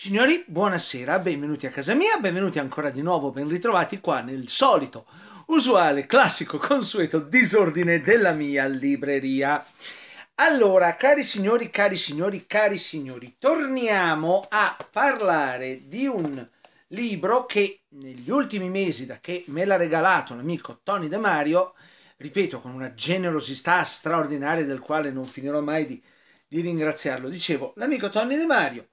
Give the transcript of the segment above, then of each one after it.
Signori, buonasera, benvenuti a casa mia, benvenuti ancora di nuovo, ben ritrovati qua nel solito, usuale, classico, consueto disordine della mia libreria. Allora, cari signori, cari signori, cari signori, torniamo a parlare di un libro che negli ultimi mesi, da che me l'ha regalato l'amico Tony De Mario, ripeto, con una generosità straordinaria del quale non finirò mai di, di ringraziarlo, dicevo, l'amico Tony De Mario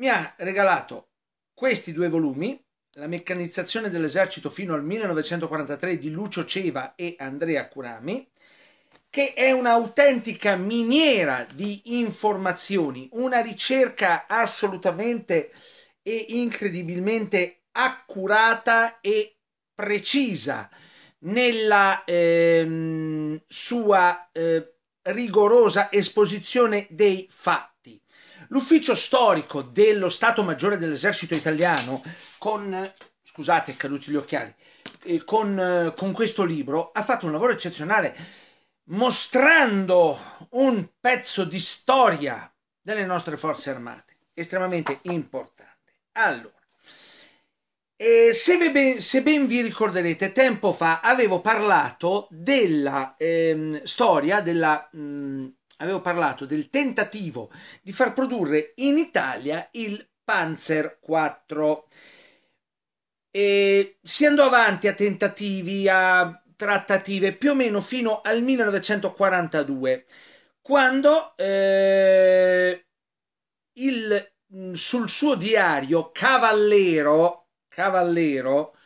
mi ha regalato questi due volumi, La meccanizzazione dell'esercito fino al 1943 di Lucio Ceva e Andrea Curami, che è un'autentica miniera di informazioni, una ricerca assolutamente e incredibilmente accurata e precisa nella ehm, sua eh, rigorosa esposizione dei fatti L'ufficio storico dello Stato Maggiore dell'Esercito Italiano, con, scusate, caduti gli occhiali, eh, con, eh, con questo libro ha fatto un lavoro eccezionale mostrando un pezzo di storia delle nostre forze armate, estremamente importante. Allora, eh, se, ben, se, ben, vi ricorderete, tempo fa avevo parlato della ehm, storia della mh, mm, avevo parlato del tentativo di far produrre in Italia il Panzer 4. E si andò avanti a tentativi, a trattative più o meno fino al 1942, quando eh, il, mm, sul suo diario Cavallero, Cavallero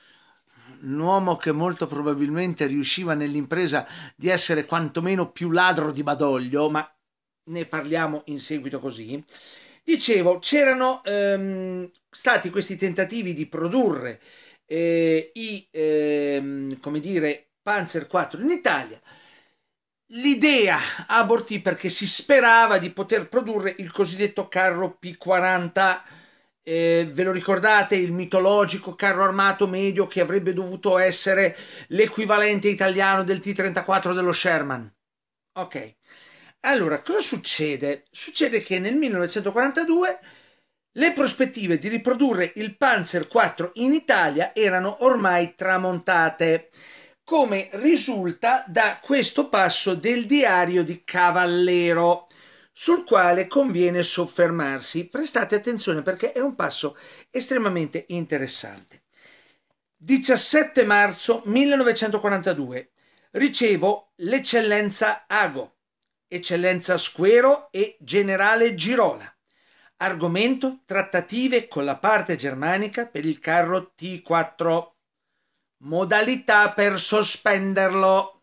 un uomo che molto probabilmente riusciva nell'impresa di essere quantomeno più ladro di Badoglio, ma ne parliamo in seguito così. Dicevo, c'erano ehm, stati questi tentativi di produrre eh, i, ehm, come dire, Panzer 4 in Italia. L'idea abortì perché si sperava di poter produrre il cosiddetto carro P40 eh, ve lo ricordate il mitologico carro armato medio che avrebbe dovuto essere l'equivalente italiano del T-34 dello Sherman? Ok. Allora, cosa succede? Succede che nel 1942 le prospettive di riprodurre il Panzer IV in Italia erano ormai tramontate, come risulta da questo passo del diario di Cavallero sul quale conviene soffermarsi. Prestate attenzione perché è un passo estremamente interessante. 17 marzo 1942 ricevo l'eccellenza Ago, eccellenza Squero e generale Girola. Argomento trattative con la parte germanica per il carro T4. Modalità per sospenderlo.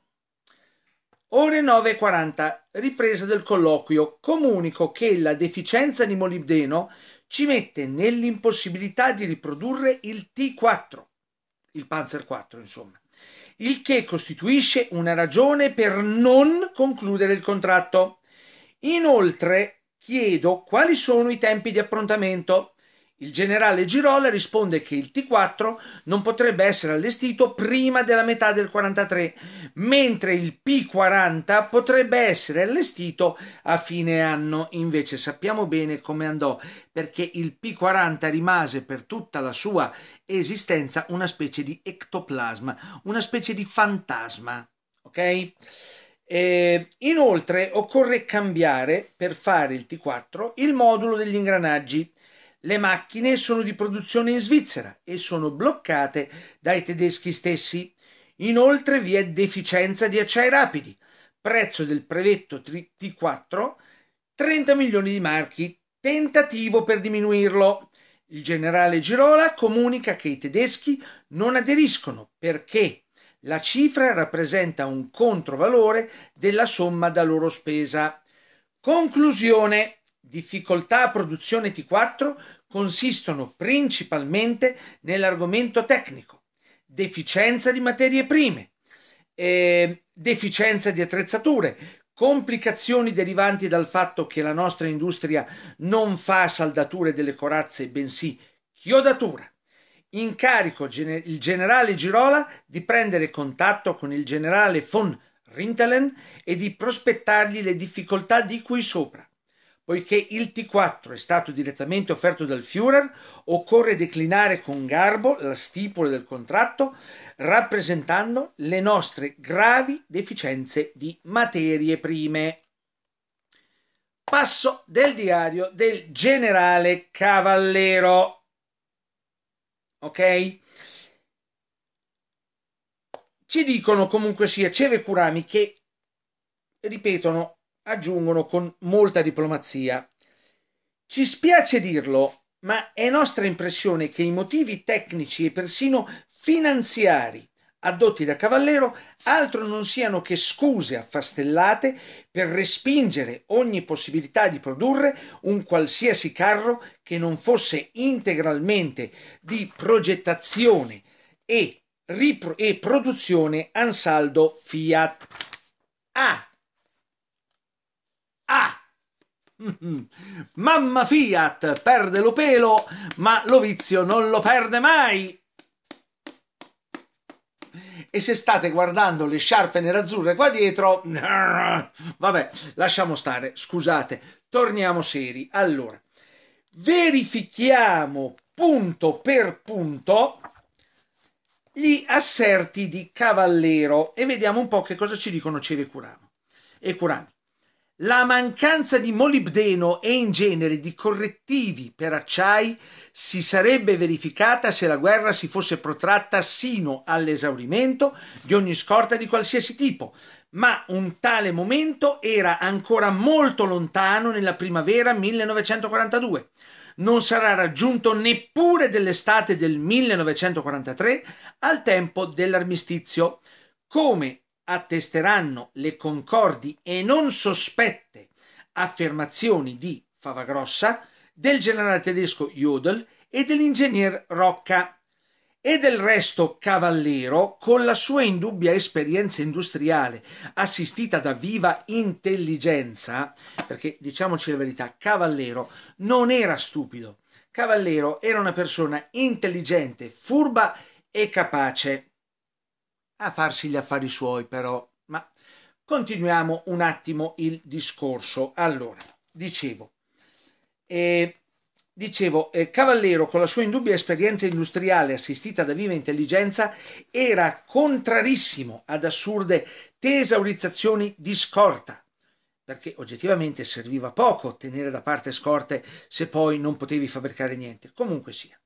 Ore 9.40, ripresa del colloquio, comunico che la deficienza di molibdeno ci mette nell'impossibilità di riprodurre il T4, il Panzer 4 insomma, il che costituisce una ragione per non concludere il contratto. Inoltre chiedo quali sono i tempi di approntamento il generale Girola risponde che il T4 non potrebbe essere allestito prima della metà del 43, mentre il P40 potrebbe essere allestito a fine anno. Invece sappiamo bene come andò, perché il P40 rimase per tutta la sua esistenza una specie di ectoplasma, una specie di fantasma. Ok? Eh, inoltre occorre cambiare per fare il T4 il modulo degli ingranaggi le macchine sono di produzione in Svizzera e sono bloccate dai tedeschi stessi. Inoltre vi è deficienza di acciai rapidi. Prezzo del brevetto T4 30 milioni di marchi. Tentativo per diminuirlo. Il generale Girola comunica che i tedeschi non aderiscono perché la cifra rappresenta un controvalore della somma da loro spesa. Conclusione difficoltà a produzione T4 consistono principalmente nell'argomento tecnico, deficienza di materie prime, eh, deficienza di attrezzature, complicazioni derivanti dal fatto che la nostra industria non fa saldature delle corazze, bensì chiodatura. Incarico gener- il generale Girola di prendere contatto con il generale von Rintelen e di prospettargli le difficoltà di cui sopra. Poiché il T4 è stato direttamente offerto dal Führer, occorre declinare con garbo la stipula del contratto, rappresentando le nostre gravi deficienze di materie prime. Passo del diario del generale Cavallero. Ok? Ci dicono comunque sia Ceve Curami che ripetono aggiungono con molta diplomazia. Ci spiace dirlo, ma è nostra impressione che i motivi tecnici e persino finanziari addotti da Cavallero altro non siano che scuse affastellate per respingere ogni possibilità di produrre un qualsiasi carro che non fosse integralmente di progettazione e, e produzione ansaldo Fiat. A. Ah, Ah! Mamma Fiat perde lo pelo, ma lo vizio non lo perde mai. E se state guardando le sciarpe nerazzurre qua dietro, vabbè, lasciamo stare, scusate, torniamo seri. Allora, verifichiamo punto per punto gli asserti di Cavallero e vediamo un po' che cosa ci dicono Ceve Curano e Curani. La mancanza di molibdeno e in genere di correttivi per acciai si sarebbe verificata se la guerra si fosse protratta sino all'esaurimento di ogni scorta di qualsiasi tipo, ma un tale momento era ancora molto lontano nella primavera 1942. Non sarà raggiunto neppure dell'estate del 1943 al tempo dell'armistizio, come attesteranno le concordi e non sospette affermazioni di Favagrossa, del generale tedesco Jodl e dell'ingegner Rocca e del resto Cavallero, con la sua indubbia esperienza industriale, assistita da viva intelligenza, perché diciamoci la verità, Cavallero non era stupido. Cavallero era una persona intelligente, furba e capace a farsi gli affari suoi però. Ma continuiamo un attimo il discorso. Allora, dicevo, eh, dicevo eh, Cavallero con la sua indubbia esperienza industriale assistita da viva intelligenza era contrarissimo ad assurde tesaurizzazioni di scorta perché oggettivamente serviva poco tenere da parte scorte se poi non potevi fabbricare niente, comunque sia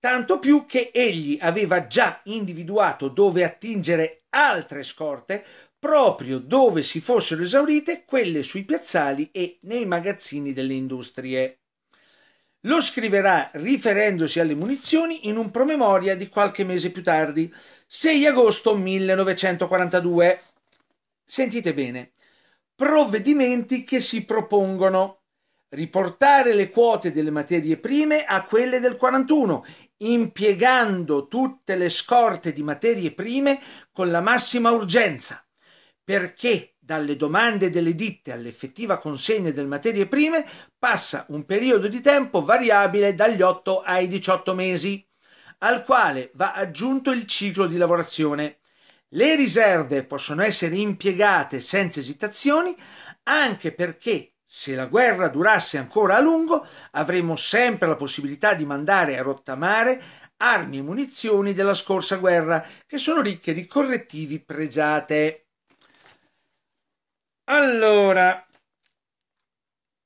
tanto più che egli aveva già individuato dove attingere altre scorte proprio dove si fossero esaurite quelle sui piazzali e nei magazzini delle industrie. Lo scriverà riferendosi alle munizioni in un promemoria di qualche mese più tardi, 6 agosto 1942. Sentite bene, provvedimenti che si propongono riportare le quote delle materie prime a quelle del 41 impiegando tutte le scorte di materie prime con la massima urgenza, perché dalle domande delle ditte all'effettiva consegna delle materie prime passa un periodo di tempo variabile dagli 8 ai 18 mesi, al quale va aggiunto il ciclo di lavorazione. Le riserve possono essere impiegate senza esitazioni anche perché se la guerra durasse ancora a lungo, avremmo sempre la possibilità di mandare a rottamare armi e munizioni della scorsa guerra, che sono ricche di correttivi pregiate. Allora,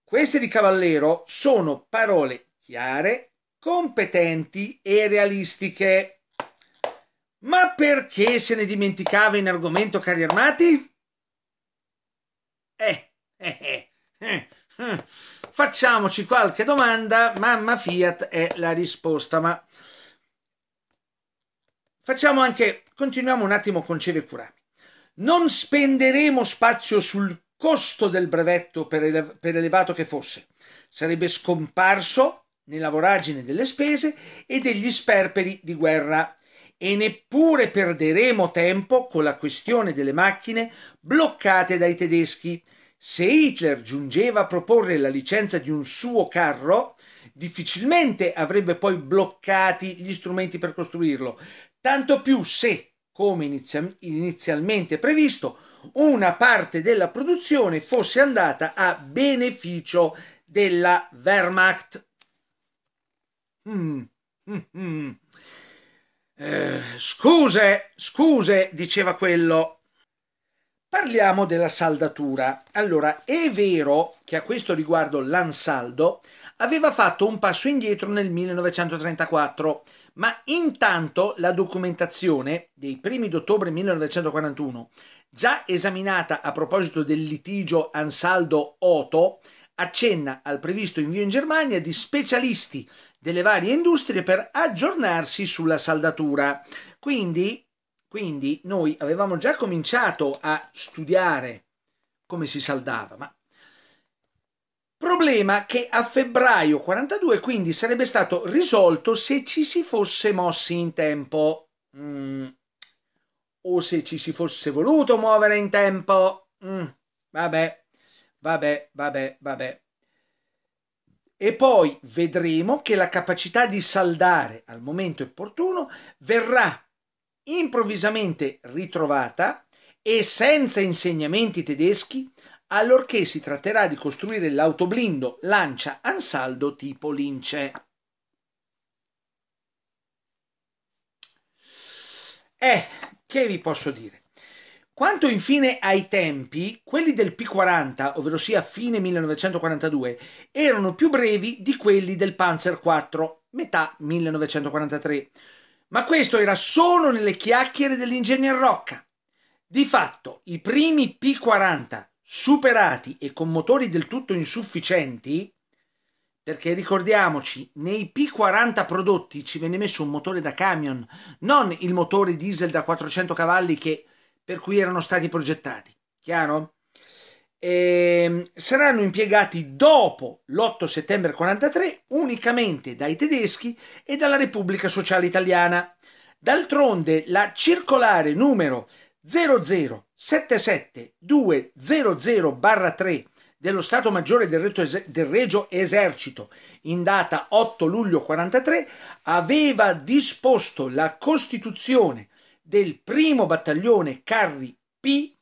queste di Cavallero sono parole chiare, competenti e realistiche. Ma perché se ne dimenticava in argomento carri armati? Eh, eh, eh. Eh, eh. Facciamoci qualche domanda, mamma Fiat è la risposta, ma facciamo anche, continuiamo un attimo con Cere Curami. Non spenderemo spazio sul costo del brevetto per, ele per elevato che fosse, sarebbe scomparso nella voragine delle spese e degli sperperi di guerra e neppure perderemo tempo con la questione delle macchine bloccate dai tedeschi se Hitler giungeva a proporre la licenza di un suo carro, difficilmente avrebbe poi bloccati gli strumenti per costruirlo, tanto più se, come inizialmente previsto, una parte della produzione fosse andata a beneficio della Wehrmacht. Mm, mm, mm. Eh, scuse, scuse, diceva quello. Parliamo della saldatura. Allora, è vero che a questo riguardo l'Ansaldo aveva fatto un passo indietro nel 1934, ma intanto la documentazione dei primi d'ottobre 1941, già esaminata a proposito del litigio Ansaldo-Oto, accenna al previsto invio in Germania di specialisti delle varie industrie per aggiornarsi sulla saldatura. Quindi quindi noi avevamo già cominciato a studiare come si saldava, ma problema che a febbraio 42 quindi sarebbe stato risolto se ci si fosse mossi in tempo mm. o se ci si fosse voluto muovere in tempo. Mm. Vabbè, vabbè, vabbè, vabbè. E poi vedremo che la capacità di saldare al momento opportuno verrà improvvisamente ritrovata e senza insegnamenti tedeschi allorché si tratterà di costruire l'autoblindo Lancia Ansaldo tipo Lince. Eh, che vi posso dire? Quanto infine ai tempi, quelli del P40, ovvero sia fine 1942, erano più brevi di quelli del Panzer IV, metà 1943, ma questo era solo nelle chiacchiere dell'ingegner Rocca. Di fatto, i primi P40 superati e con motori del tutto insufficienti, perché ricordiamoci, nei P40 prodotti ci venne messo un motore da camion, non il motore diesel da 400 cavalli che, per cui erano stati progettati. Chiaro? eh, saranno impiegati dopo l'8 settembre 1943 unicamente dai tedeschi e dalla Repubblica Sociale Italiana. D'altronde la circolare numero 0077200-3 dello Stato Maggiore del, del Regio Esercito in data 8 luglio 1943 aveva disposto la costituzione del primo battaglione carri P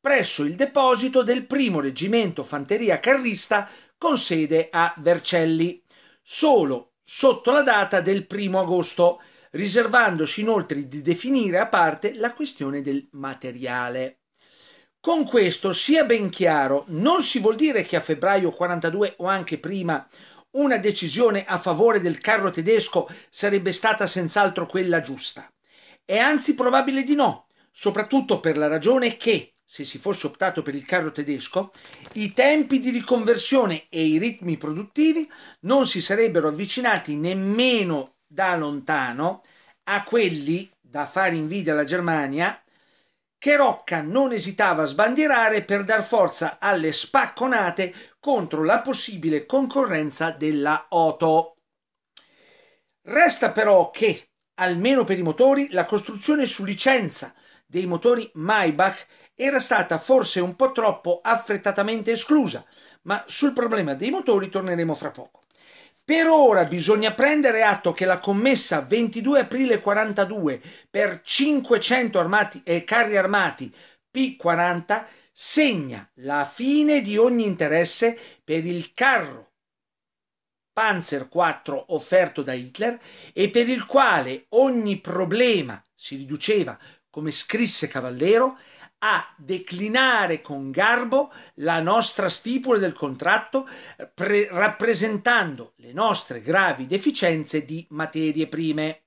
presso il deposito del primo reggimento fanteria carrista con sede a Vercelli, solo sotto la data del primo agosto, riservandosi inoltre di definire a parte la questione del materiale. Con questo sia ben chiaro, non si vuol dire che a febbraio 42 o anche prima una decisione a favore del carro tedesco sarebbe stata senz'altro quella giusta. È anzi probabile di no, soprattutto per la ragione che se si fosse optato per il carro tedesco, i tempi di riconversione e i ritmi produttivi non si sarebbero avvicinati nemmeno da lontano a quelli da fare invidia alla Germania che Rocca non esitava a sbandierare per dar forza alle spacconate contro la possibile concorrenza della Oto. Resta però che, almeno per i motori, la costruzione su licenza dei motori Maybach era stata forse un po' troppo affrettatamente esclusa, ma sul problema dei motori torneremo fra poco. Per ora bisogna prendere atto che la commessa 22 aprile 42 per 500 armati, eh, carri armati P40 segna la fine di ogni interesse per il carro Panzer IV offerto da Hitler e per il quale ogni problema si riduceva, come scrisse Cavallero, a declinare con garbo la nostra stipula del contratto rappresentando le nostre gravi deficienze di materie prime.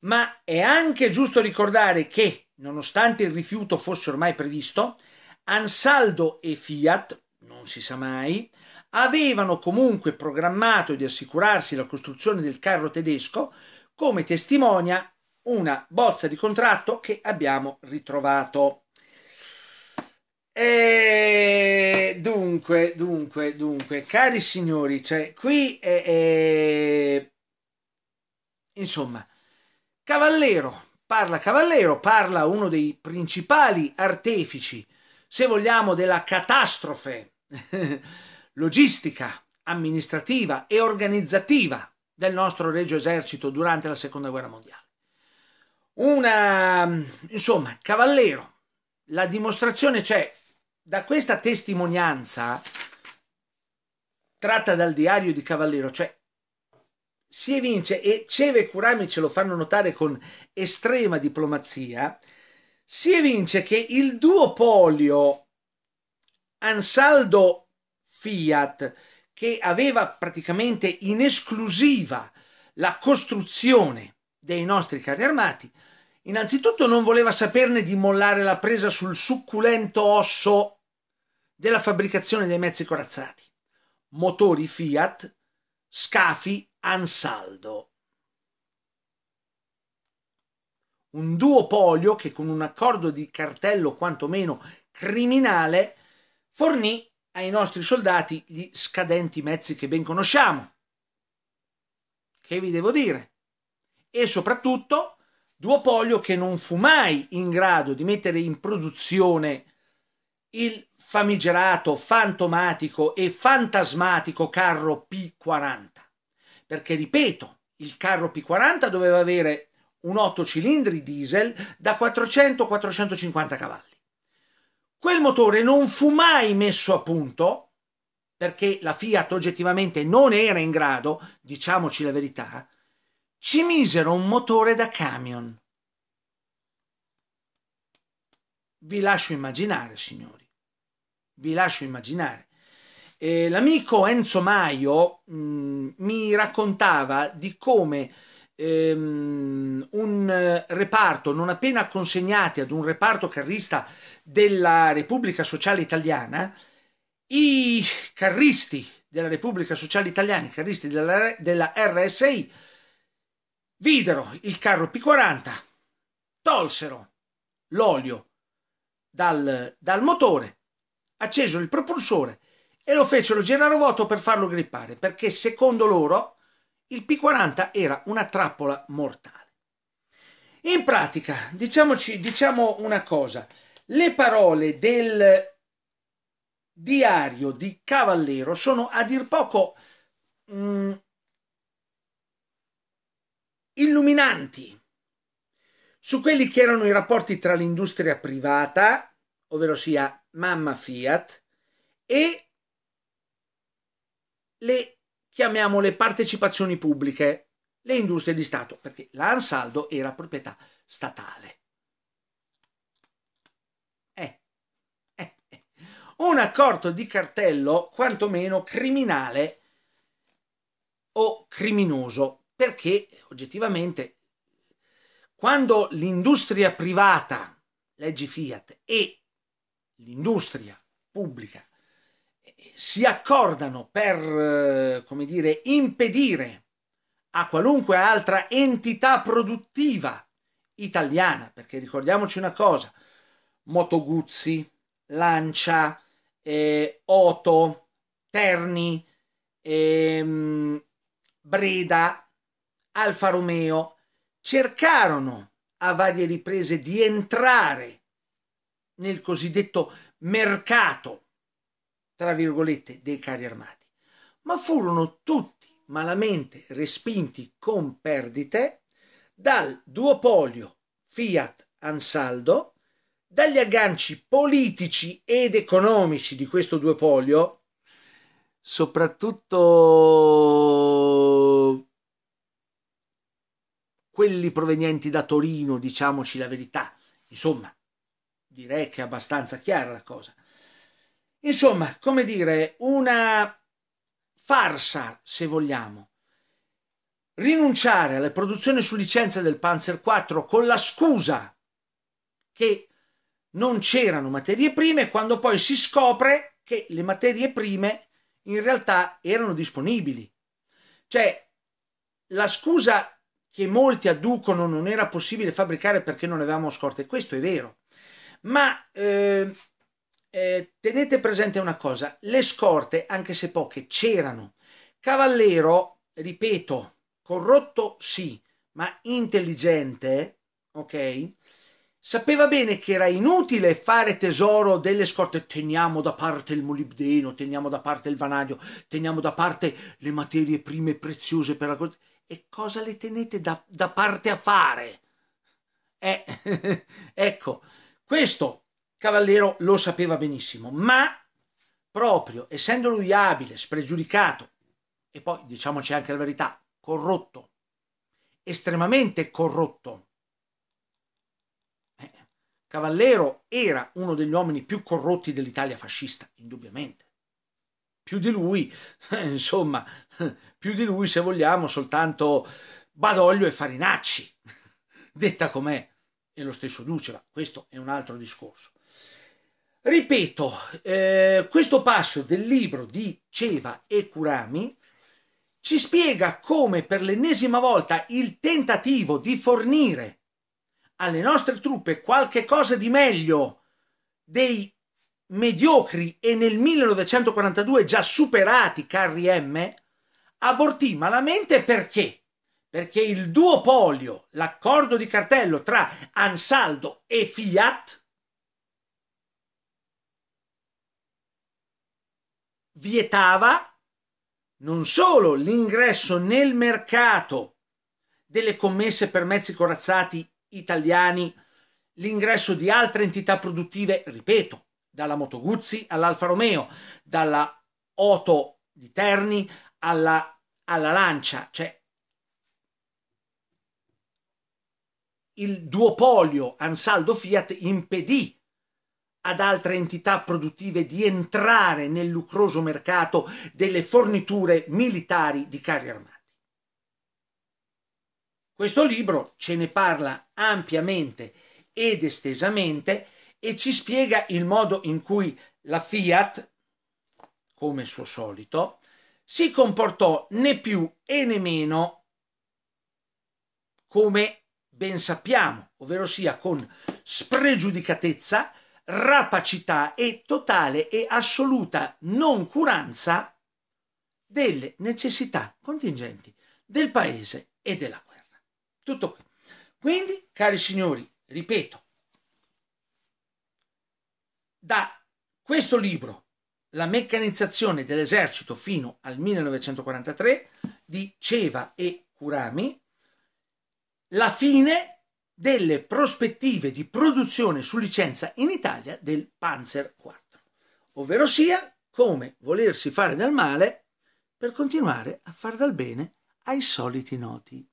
Ma è anche giusto ricordare che, nonostante il rifiuto fosse ormai previsto, Ansaldo e Fiat, non si sa mai, avevano comunque programmato di assicurarsi la costruzione del carro tedesco, come testimonia una bozza di contratto che abbiamo ritrovato. E dunque, dunque, dunque, cari signori, cioè, qui è, è... insomma, Cavallero parla Cavallero, parla uno dei principali artefici, se vogliamo, della catastrofe logistica, amministrativa e organizzativa del nostro Regio Esercito durante la Seconda Guerra Mondiale. Una, insomma, Cavallero, la dimostrazione c'è, da questa testimonianza tratta dal diario di Cavallero, cioè si evince, e Ceve e Curami ce lo fanno notare con estrema diplomazia, si evince che il duopolio Ansaldo Fiat, che aveva praticamente in esclusiva la costruzione dei nostri carri armati, innanzitutto non voleva saperne di mollare la presa sul succulento osso della fabbricazione dei mezzi corazzati, motori Fiat, scafi Ansaldo. Un duopolio che con un accordo di cartello quantomeno criminale fornì ai nostri soldati gli scadenti mezzi che ben conosciamo. Che vi devo dire? E soprattutto duopolio che non fu mai in grado di mettere in produzione il famigerato, fantomatico e fantasmatico carro P40. Perché, ripeto, il carro P40 doveva avere un 8 cilindri diesel da 400-450 cavalli. Quel motore non fu mai messo a punto perché la Fiat oggettivamente non era in grado, diciamoci la verità, ci misero un motore da camion. Vi lascio immaginare, signori vi lascio immaginare. Eh, l'amico Enzo Maio mh, mm, mi raccontava di come ehm, un reparto, non appena consegnati ad un reparto carrista della Repubblica Sociale Italiana, i carristi della Repubblica Sociale Italiana, i carristi della, della RSI, videro il carro P40, tolsero l'olio dal, dal motore accesero il propulsore e lo fecero girare a vuoto per farlo grippare, perché secondo loro il P-40 era una trappola mortale. In pratica, diciamoci, diciamo una cosa, le parole del diario di Cavallero sono a dir poco mh, mm, illuminanti su quelli che erano i rapporti tra l'industria privata, ovvero sia mamma Fiat e le chiamiamole partecipazioni pubbliche, le industrie di Stato, perché l'Ansaldo era proprietà statale. Eh, eh, eh, Un accordo di cartello quantomeno criminale o criminoso, perché oggettivamente quando l'industria privata, leggi Fiat, e l'industria pubblica eh, si accordano per, eh, come dire, impedire a qualunque altra entità produttiva italiana, perché ricordiamoci una cosa, Motoguzzi, Lancia, eh, Oto, Terni, ehm, Breda, Alfa Romeo, cercarono a varie riprese di entrare nel cosiddetto mercato, tra virgolette, dei carri armati, ma furono tutti malamente respinti con perdite dal duopolio Fiat Ansaldo, dagli agganci politici ed economici di questo duopolio, soprattutto quelli provenienti da Torino, diciamoci la verità, insomma, direi che è abbastanza chiara la cosa. Insomma, come dire, una farsa, se vogliamo. Rinunciare alle produzioni su licenza del Panzer 4 con la scusa che non c'erano materie prime, quando poi si scopre che le materie prime in realtà erano disponibili. Cioè, la scusa che molti adducono non era possibile fabbricare perché non avevamo scorte, questo è vero. Ma eh, eh, tenete presente una cosa, le scorte, anche se poche, c'erano. Cavallero, ripeto, corrotto sì, ma intelligente, ok? Sapeva bene che era inutile fare tesoro delle scorte. Teniamo da parte il molibdeno, teniamo da parte il vanadio, teniamo da parte le materie prime preziose per la cosa. E cosa le tenete da, da parte a fare? Eh, ecco, questo Cavallero lo sapeva benissimo, ma proprio essendo lui abile, spregiudicato e poi diciamoci anche la verità, corrotto, estremamente corrotto, eh, Cavallero era uno degli uomini più corrotti dell'Italia fascista, indubbiamente. Più di lui, insomma, più di lui se vogliamo soltanto Badoglio e Farinacci, detta com'è e lo stesso Duceva, questo è un altro discorso. Ripeto, eh, questo passo del libro di Ceva e Kurami ci spiega come per l'ennesima volta il tentativo di fornire alle nostre truppe qualche cosa di meglio dei mediocri e nel 1942 già superati carri M abortì malamente perché? perché il duopolio, l'accordo di cartello tra Ansaldo e Fiat vietava non solo l'ingresso nel mercato delle commesse per mezzi corazzati italiani, l'ingresso di altre entità produttive, ripeto, dalla Moto Guzzi all'Alfa Romeo, dalla Oto di Terni alla, alla Lancia, cioè il duopolio Ansaldo-Fiat impedì ad altre entità produttive di entrare nel lucroso mercato delle forniture militari di carri armati. Questo libro ce ne parla ampiamente ed estesamente e ci spiega il modo in cui la Fiat, come suo solito, si comportò né più e né meno come ben sappiamo, ovvero sia con spregiudicatezza, rapacità e totale e assoluta noncuranza delle necessità contingenti del paese e della guerra. Tutto qui. Quindi, cari signori, ripeto, da questo libro, La meccanizzazione dell'esercito fino al 1943, di Ceva e Curami, la fine delle prospettive di produzione su licenza in Italia del Panzer IV, ovvero sia come volersi fare del male per continuare a far dal bene ai soliti noti.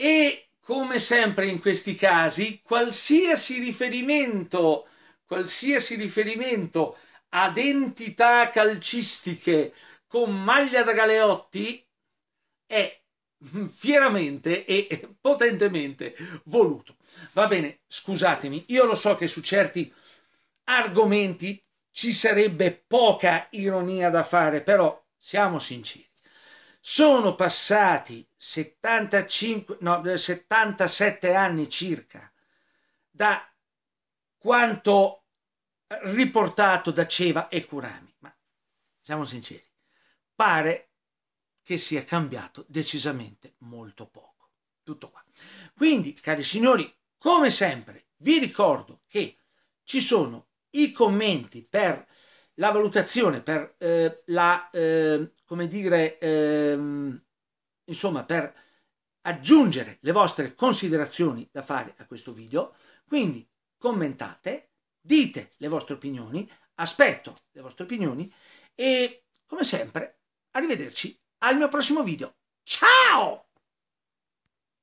E come sempre in questi casi, qualsiasi riferimento, qualsiasi riferimento ad entità calcistiche con maglia da galeotti è fieramente e potentemente voluto. Va bene, scusatemi, io lo so che su certi argomenti ci sarebbe poca ironia da fare, però siamo sinceri. Sono passati 75, no, 77 eh, anni circa da quanto riportato da Ceva e Kurami, ma siamo sinceri pare che sia cambiato decisamente molto poco. Tutto qua. Quindi, cari signori, come sempre, vi ricordo che ci sono i commenti per la valutazione, per eh, la, eh, come dire, eh, insomma, per aggiungere le vostre considerazioni da fare a questo video. Quindi commentate, dite le vostre opinioni, aspetto le vostre opinioni e come sempre Arrivederci al mio prossimo video. Ciao!